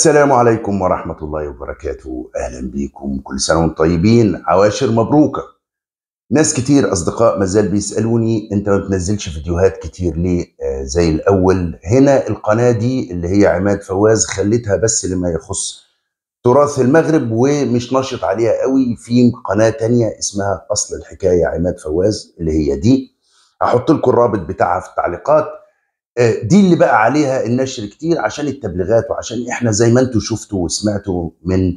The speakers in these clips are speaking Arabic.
السلام عليكم ورحمة الله وبركاته أهلا بيكم كل سنة وانتم طيبين عواشر مبروكة ناس كتير أصدقاء مازال بيسألوني أنت ما بتنزلش فيديوهات كتير ليه آه زي الأول هنا القناة دي اللي هي عماد فواز خلتها بس لما يخص تراث المغرب ومش ناشط عليها قوي في قناة تانية اسمها أصل الحكاية عماد فواز اللي هي دي هحط لكم الرابط بتاعها في التعليقات آه، دي اللي بقى عليها النشر كتير عشان التبليغات وعشان احنا زي ما انتم شفتوا وسمعتوا من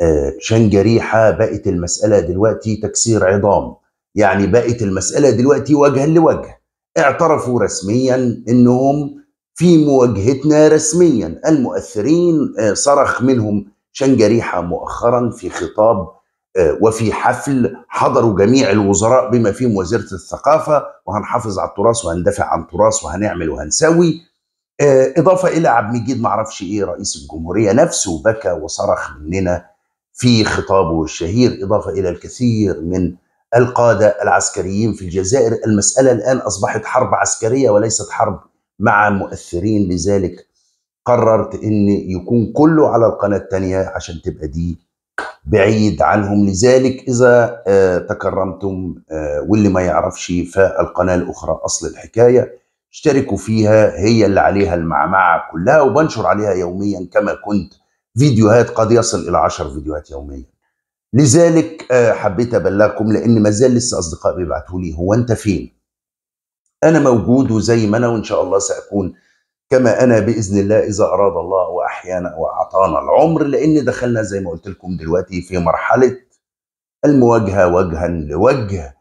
آه، شنجريحه بقت المساله دلوقتي تكسير عظام يعني بقت المساله دلوقتي وجها لوجه اعترفوا رسميا انهم في مواجهتنا رسميا المؤثرين آه، صرخ منهم شنجريحه مؤخرا في خطاب آه، وفي حفل حضروا جميع الوزراء بما فيهم وزيرة الثقافة وهنحافظ على التراث وهندفع عن تراث وهنعمل وهنسوي آه، إضافة إلى عبد المجيد معرفش إيه رئيس الجمهورية نفسه بكى وصرخ مننا في خطابه الشهير إضافة إلى الكثير من القادة العسكريين في الجزائر المسألة الآن أصبحت حرب عسكرية وليست حرب مع مؤثرين لذلك قررت أن يكون كله على القناة الثانية عشان تبقى دي بعيد عنهم لذلك إذا آه، تكرمتم آه، واللي ما يعرفش فالقناة الأخرى أصل الحكاية اشتركوا فيها هي اللي عليها المعمعة كلها وبنشر عليها يوميا كما كنت فيديوهات قد يصل إلى عشر فيديوهات يوميا لذلك آه، حبيت أبلغكم لأن ما زال لسه أصدقاء بيبعتوا لي هو أنت فين؟ أنا موجود وزي ما أنا وإن شاء الله سأكون كما انا باذن الله اذا اراد الله واحيانا واعطانا العمر لان دخلنا زي ما قلت لكم دلوقتي في مرحله المواجهه وجها لوجه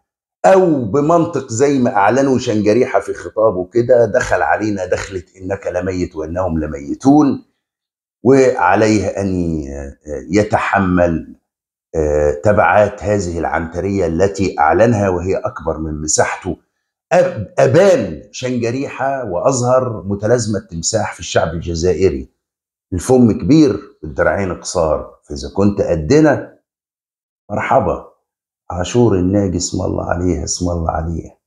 او بمنطق زي ما اعلنوا شنجريحه في خطابه كده دخل علينا دخله انك لميت وانهم لميتون وعليه ان يتحمل آه، تبعات هذه العنتريه التي اعلنها وهي اكبر من مساحته أبان شنجريحة وأظهر متلازمة تمساح في الشعب الجزائري الفم كبير والدرعين قصار فإذا كنت قدنا مرحبا عاشور الناجي اسم الله عليه اسم الله عليه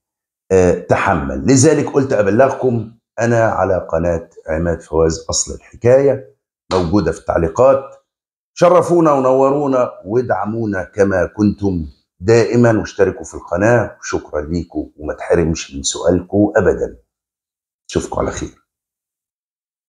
أه تحمل لذلك قلت أبلغكم أنا على قناة عماد فواز أصل الحكاية موجودة في التعليقات شرفونا ونورونا وادعمونا كما كنتم دائما واشتركوا في القناة وشكرا ليكم وما تحرمش من سؤالكم أبدا أشوفكم على خير